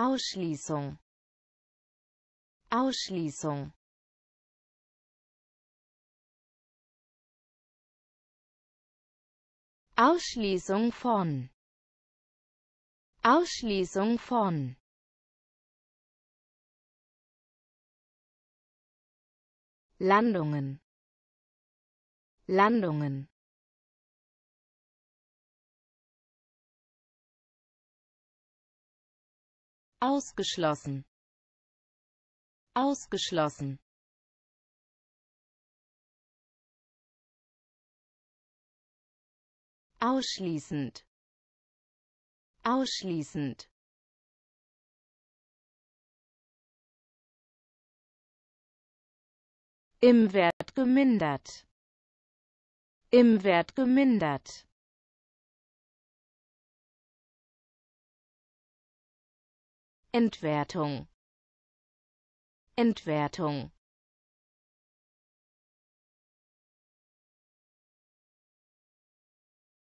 Ausschließung Ausschließung Ausschließung von Ausschließung von Landungen Landungen ausgeschlossen ausgeschlossen ausschließend ausschließend im Wert gemindert im Wert gemindert Entwertung Entwertung